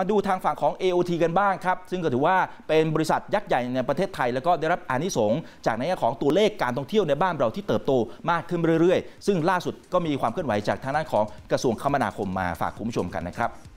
มาดูทางฝั่งของ AOT กันบ้างครับ ซึ่งก็ถือว่าเป็นบริษัทยักษ์ใหญ่ในประเทศไทย แล้วก็ได้รับอานิสงส์จากในแง่ของตัวเลขการท่องเที่ยวในบ้านเราที่เติบโตมากขึ้นเรื่อยๆ ซึ่งล่าสุดก็มีความเคลื่อนไหวจากทางด้านของกระทรวงคมนาคมมาฝากคุณผู้ชมกันนะครับ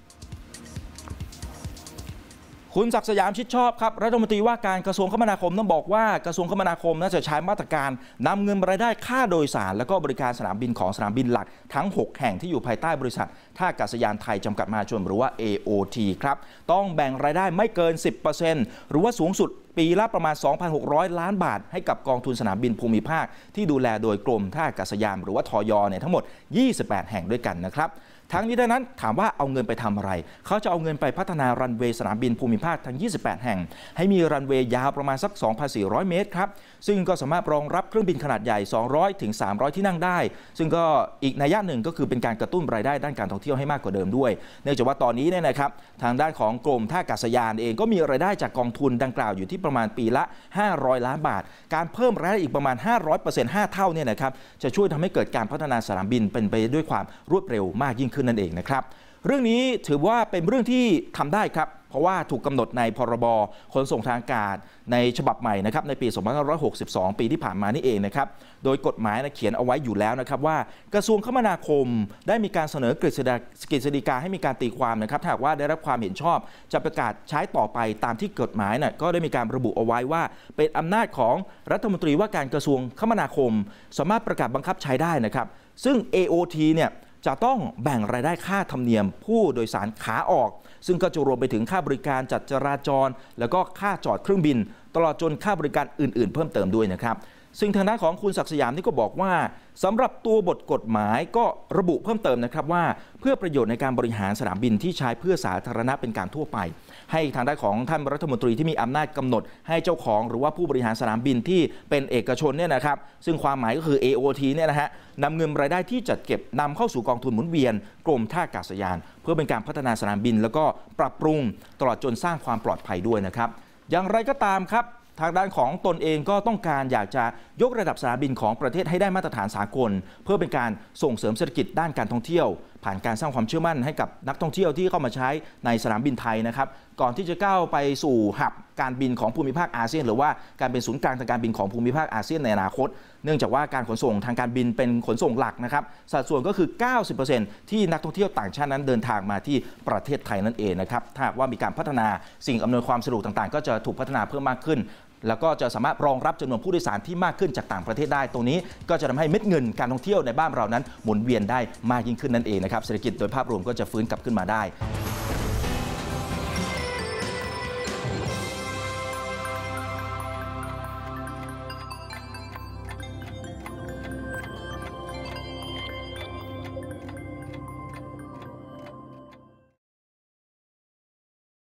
คุณศักดิ์สยามชิดชอบครับรัฐมนตรีว่าการกระทรวงคมนาคม ต้องบอกว่ากระทรวงคมนาคมน่าจะใช้มาตรการนำเงินรายได้ค่าโดยสาร และก็บริการสนามบินของสนามบินหลัก ทั้ง 6 แห่งที่อยู่ภายใต้บริษัทท่าอากาศยานไทยจำกัดมหาชนหรือว่า AOT ครับต้องแบ่งรายได้ไม่เกิน 10%หรือว่าสูงสุดปีละประมาณ 2,600 ล้านบาทให้กับกองทุนสนามบินภูมิภาค ที่ดูแลโดยกรมท่าอากาศยานหรือว่าทอยเนี่ยทั้งหมด 28 แห่งด้วยกันนะครับ ทั้งนี้ดังนั้นถามว่าเอาเงินไปทำอะไร เขาจะเอาเงินไปพัฒนารันเวย์สนามบินภูมิภาค ทั้ง 28 แห่ง ให้มีรันเวย์ยาวประมาณสัก 2,400 เมตรครับ ซึ่งก็สามารถรองรับเครื่องบินขนาดใหญ่ 200 ถึง 300 ที่นั่งได้ ซึ่งก็อีกนัยะหนึ่งก็คือเป็นการกระตุ้นรายได้ด้านการท่องเที่ยวให้มากกว่าเดิมด้วยเนื่องจากว่าตอนนี้เนี่ยนะครับทางด้านของกรมท่าอากาศยานเองก็มีรายได้จากกองทุนดังกล่าวอยู่ที่ประมาณปีละ 500 ล้านบาท การเพิ่มรายได้อีกประมาณ 500% 5 เท่าเนี่ยนะครับ จะช่วยทำให้เกิดการพัฒนาสนามบินเป็นไปด้วยความรวดเร็วมากยิ่งขึ้นนั่นเองนะครับเรื่องนี้ถือว่าเป็นเรื่องที่ทำได้ครับ เพราะว่าถูกกาหนดในพรบขนส่งทางอากาศ ในฉบับใหม่นะครับในปี 2562 ปีที่ผ่านมานี่เองนะครับโดยกฎหมายเขียนเอาไว้อยู่แล้วนะครับว่า กระทรวงคมนาคมได้มีการเสนอกฤษฎากฤษฎีกาให้มีการตีความนะครับหากว่าได้รับความเห็นชอบ จะประกาศใช้ต่อไปตามที่กฎหมายนะ่ะก็ได้มีการระบุเอาไว้ว่า เป็นอำนาจของรัฐมนตรีว่าการกระทรวงคมนาคม สามารถประกาศบังคับใช้ได้นะครับ ซึ่ง AOT เนี่ยจะต้องแบ่งรายได้ค่าธรรมเนียมผู้โดยสารขาออก ซึ่งก็จะรวมไปถึงค่าบริการจัดจราจร แล้วก็ค่าจอดเครื่องบินตลอดจนค่าบริการอื่นๆเพิ่มเติมด้วยนะครับซึ่งทางด้านของคุณศักสยามนี่ก็บอกว่า สำหรับตัวบทกฎหมายก็ระบุเพิ่มเติมนะครับว่า เพื่อประโยชน์ในการบริหารสนามบินที่ใช้เพื่อสาธารณะเป็นการทั่วไป ให้ทางด้านของท่านรัฐมนตรีที่มีอำนาจกำหนดให้เจ้าของหรือว่าผู้บริหารสนามบินที่เป็นเอกชนเนี่ยนะครับ ซึ่งความหมายก็คือ AOT เนี่ยนะฮะนำเงินรายได้ที่จัดเก็บนำเข้าสู่กองทุนหมุนเวียนกรมท่าอากาศยาน เพื่อเป็นการพัฒนาสนามบิน แล้วก็ปรับปรุงตลอดจนสร้างความปลอดภัยด้วยนะครับอย่างไรก็ตามครับทางด้านของตนเองก็ต้องการอยากจะ ยกระดับสนามบินของประเทศให้ได้มาตรฐานสากล เพื่อเป็นการส่งเสริมเศรษฐกิจด้านการท่องเที่ยว ผ่านการสร้างความเชื่อมั่นให้กับนักท่องเที่ยวที่เข้ามาใช้ในสนามบินไทย นะครับ ก่อนที่จะก้าวไปสู่หับการบินของภูมิภาคอาเซียน หรือว่าการเป็นศูนย์กลางทางการบินของภูมิภาคอาเซียนในอนาคต เนื่องจากว่าการขนส่งทางการบินเป็นขนส่งหลักนะครับสัดส่วนก็คือ 90%ที่นักท่องเที่ยวต่างชาตินั้นเดินทางมาที่ประเทศไทยนั่นเองนะครับถ้าว่ามีการพัฒนาสิ่งอำนวยความสะดวกต่างๆ ก็จะถูกพัฒนาเพิ่มมากขึ้น แล้วก็จะสามารถรองรับจำนวนผู้โดยสารที่มากขึ้นจากต่างประเทศได้ ตรงนี้ก็จะทำให้เม็ดเงินการท่องเที่ยวในบ้านเรานั้น หมุนเวียนได้มากยิ่งขึ้นนั่นเองนะครับเศรษฐกิจโดยภาพรวมก็จะฟื้นกลับขึ้นมาได้